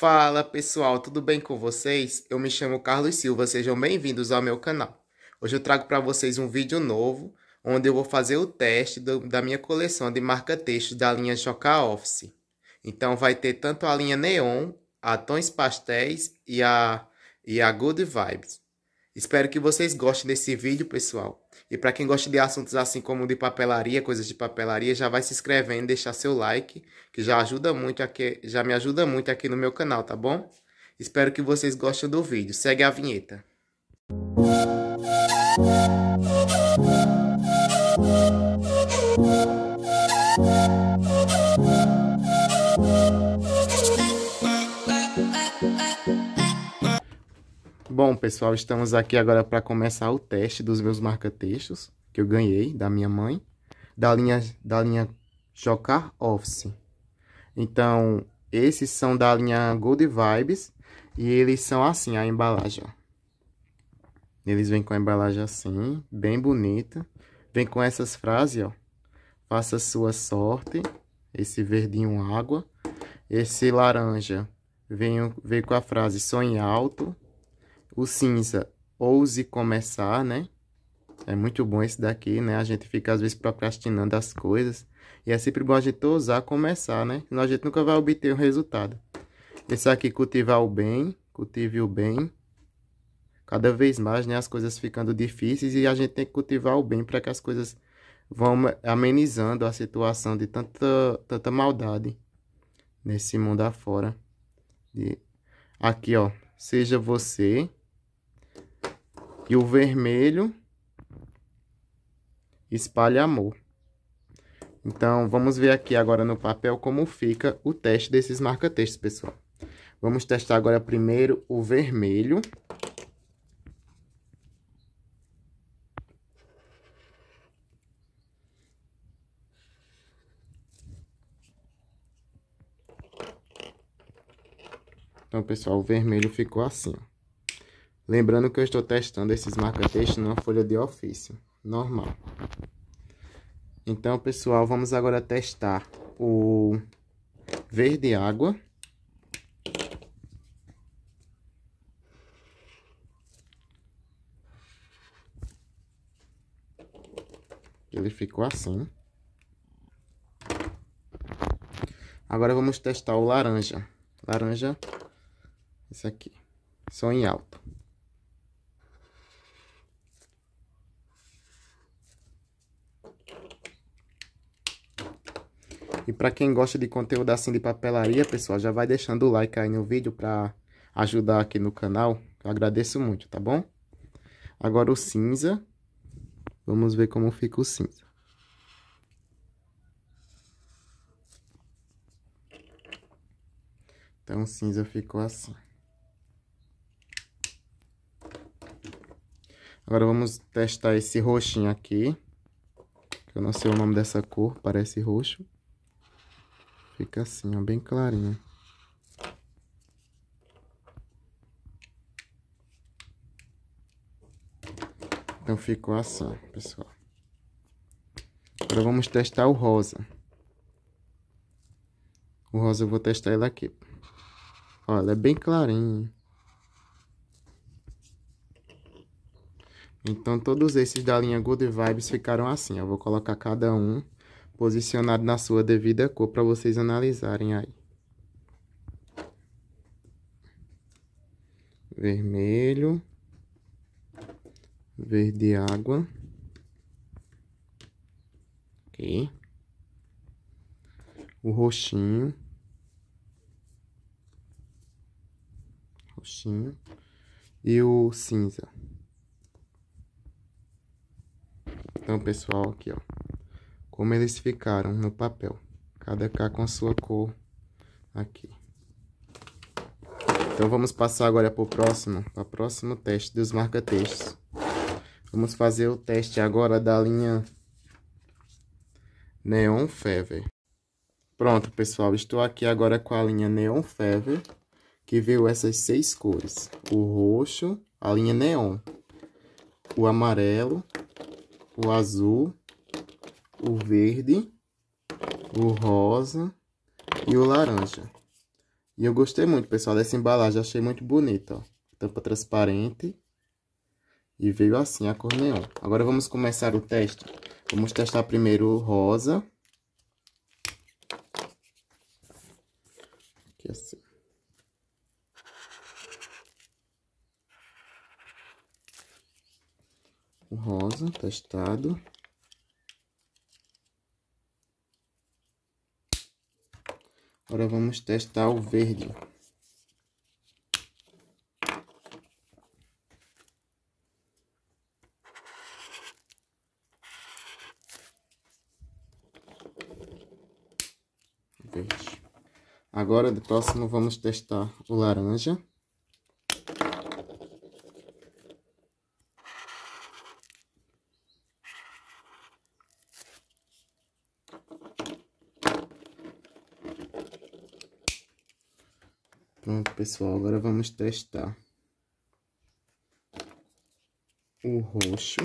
Fala pessoal, tudo bem com vocês? Eu me chamo Carlos Silva, sejam bem-vindos ao meu canal. Hoje eu trago para vocês um vídeo novo, onde eu vou fazer o teste do, da minha coleção de marca-textos da linha Joca Office. Então vai ter tanto a linha Neon, a Tons Pastéis e a, e a Good Vibes. Espero que vocês gostem desse vídeo, pessoal. E para quem gosta de assuntos assim como de papelaria, coisas de papelaria, já vai se inscrevendo, deixar seu like, que já ajuda muito aqui, já me ajuda muito aqui no meu canal, tá bom? Espero que vocês gostem do vídeo. Segue a vinheta. Bom, pessoal, estamos aqui agora para começar o teste dos meus marca-textos que eu ganhei da minha mãe, da linha, da linha Jocar Office. Então, esses são da linha Gold Vibes e eles são assim, a embalagem, Eles vêm com a embalagem assim, bem bonita. Vem com essas frases, ó. Faça sua sorte, esse verdinho água. Esse laranja vem, vem com a frase sonhe alto. O cinza, ouse começar, né? É muito bom esse daqui, né? A gente fica, às vezes, procrastinando as coisas. E é sempre bom a gente ousar começar, né? Senão a gente nunca vai obter o um resultado. Esse aqui, cultivar o bem. Cultive o bem. Cada vez mais, né? As coisas ficando difíceis e a gente tem que cultivar o bem para que as coisas vão amenizando a situação de tanta, tanta maldade nesse mundo afora. E aqui, ó. Seja você e o vermelho espalha amor. Então, vamos ver aqui agora no papel como fica o teste desses marca-textos, pessoal. Vamos testar agora primeiro o vermelho. Então, pessoal, o vermelho ficou assim, ó. Lembrando que eu estou testando esses marca texto numa folha de ofício, normal. Então, pessoal, vamos agora testar o verde água. Ele ficou assim. Agora vamos testar o laranja. Laranja, esse aqui, som em alto. E para quem gosta de conteúdo assim de papelaria, pessoal, já vai deixando o like aí no vídeo para ajudar aqui no canal. Eu agradeço muito, tá bom? Agora o cinza. Vamos ver como fica o cinza. Então, o cinza ficou assim. Agora vamos testar esse roxinho aqui. eu não sei o nome dessa cor, parece roxo. Fica assim, ó, bem clarinho. Então ficou assim, pessoal. Agora vamos testar o rosa. O rosa eu vou testar ele aqui. Olha, é bem clarinho. Então todos esses da linha Good Vibes ficaram assim. Eu vou colocar cada um posicionado na sua devida cor para vocês analisarem aí. Vermelho, verde água. OK. O roxinho. Roxinho e o cinza. Então, pessoal, aqui, ó como eles ficaram no papel. Cada cá com a sua cor aqui. Então, vamos passar agora para o próximo, para o próximo teste dos marca-textos. Vamos fazer o teste agora da linha Neon Fever. Pronto, pessoal, estou aqui agora com a linha Neon Fever, que veio essas seis cores. O roxo, a linha neon, o amarelo, o azul, o verde, o rosa e o laranja. E eu gostei muito, pessoal, dessa embalagem. Achei muito bonita, ó. Tampa transparente. E veio assim a cor neon. Agora vamos começar o teste. Vamos testar primeiro o rosa. Aqui é assim. O rosa testado. Agora vamos testar o verde. Verde. Agora, de próximo, vamos testar o laranja. Pronto, pessoal, agora vamos testar o roxo.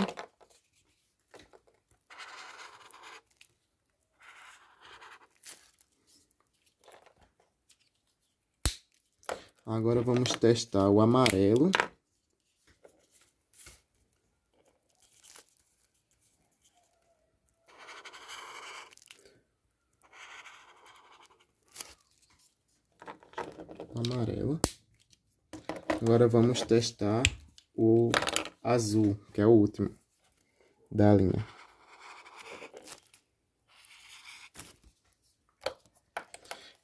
Agora vamos testar o amarelo. agora vamos testar o azul, que é o último da linha.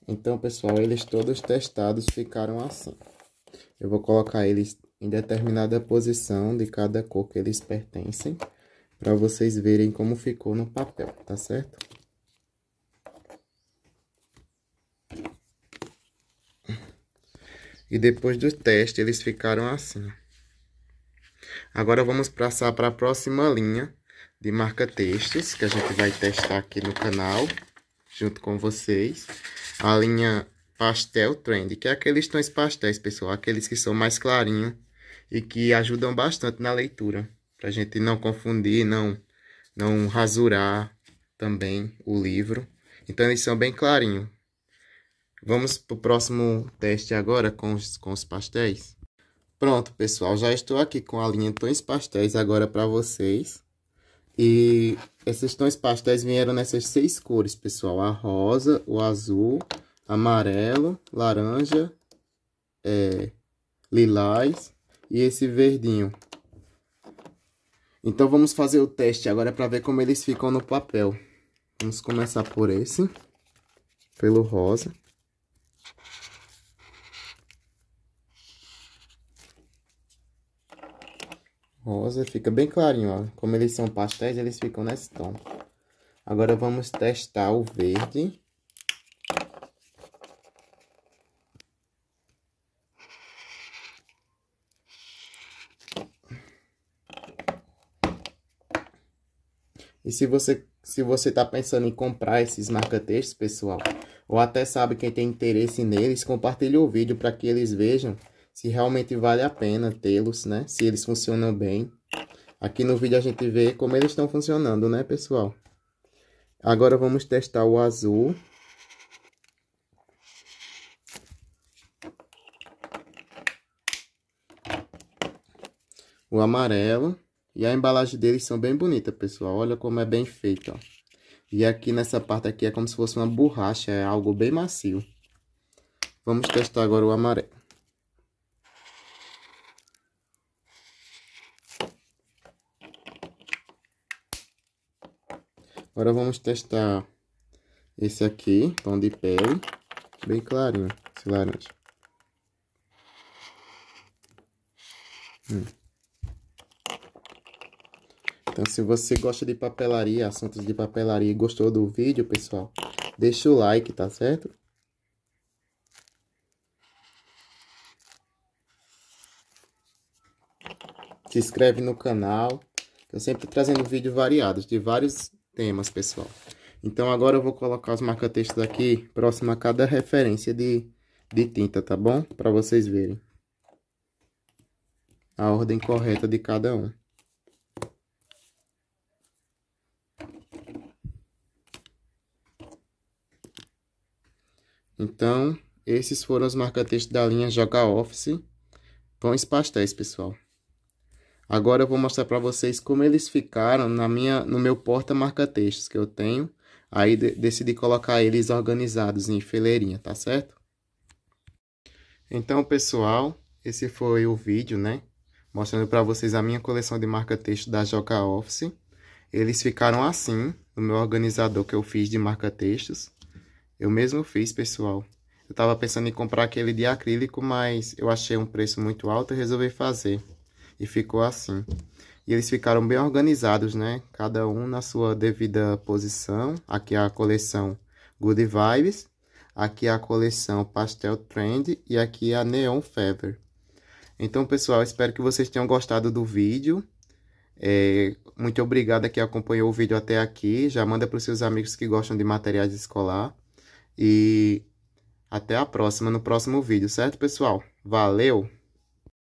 Então, pessoal, eles todos testados ficaram assim. Eu vou colocar eles em determinada posição de cada cor que eles pertencem, para vocês verem como ficou no papel, tá certo? E depois do teste, eles ficaram assim. Agora vamos passar para a próxima linha de marca textos, que a gente vai testar aqui no canal, junto com vocês. A linha pastel trend, que é aqueles tons pastéis, pessoal, aqueles que são mais clarinhos e que ajudam bastante na leitura, para a gente não confundir, não não rasurar também o livro. Então eles são bem clarinhos, Vamos para o próximo teste agora com os, com os pastéis. Pronto, pessoal, já estou aqui com a linha Tons Pastéis agora para vocês. E esses tons pastéis vieram nessas seis cores, pessoal. A rosa, o azul, amarelo, laranja, é, lilás e esse verdinho. Então, vamos fazer o teste agora para ver como eles ficam no papel. Vamos começar por esse, pelo rosa. rosa. Fica bem clarinho, ó. Como eles são pastéis, eles ficam nesse tom. Agora vamos testar o verde. E se você se você está pensando em comprar esses marca-textos, pessoal, ou até sabe quem tem interesse neles, compartilhe o vídeo para que eles vejam se realmente vale a pena tê-los, né? Se eles funcionam bem. Aqui no vídeo a gente vê como eles estão funcionando, né, pessoal? Agora vamos testar o azul. O amarelo. E a embalagem deles são bem bonita, pessoal. Olha como é bem feita, ó. E aqui nessa parte aqui é como se fosse uma borracha, é algo bem macio. Vamos testar agora o amarelo. Agora vamos testar esse aqui, tom de pele, bem clarinho, esse laranja. Hum. Então, se você gosta de papelaria, assuntos de papelaria e gostou do vídeo, pessoal, deixa o like, tá certo? Se inscreve no canal. Eu sempre trazendo vídeos variados de vários temas, pessoal. Então agora eu vou colocar os marca-textos aqui próximo a cada referência de, de tinta, tá bom? Para vocês verem a ordem correta de cada um. Então, esses foram os marca-textos da linha Joga Office. Bons pastéis, pessoal. Agora eu vou mostrar para vocês como eles ficaram na minha, no meu porta marca-textos que eu tenho. Aí de decidi colocar eles organizados em fileirinha, tá certo? Então, pessoal, esse foi o vídeo, né? Mostrando para vocês a minha coleção de marca-texto da Joca Office. Eles ficaram assim, no meu organizador que eu fiz de marca-textos. Eu mesmo fiz, pessoal. Eu estava pensando em comprar aquele de acrílico, mas eu achei um preço muito alto e resolvi fazer. E ficou assim. E eles ficaram bem organizados, né? Cada um na sua devida posição. Aqui é a coleção Good Vibes. Aqui é a coleção Pastel Trend. E aqui é a Neon Fever. Então, pessoal, espero que vocês tenham gostado do vídeo. É, muito obrigado a quem acompanhou o vídeo até aqui. Já manda para os seus amigos que gostam de materiais escolar. E até a próxima, no próximo vídeo, certo, pessoal? Valeu!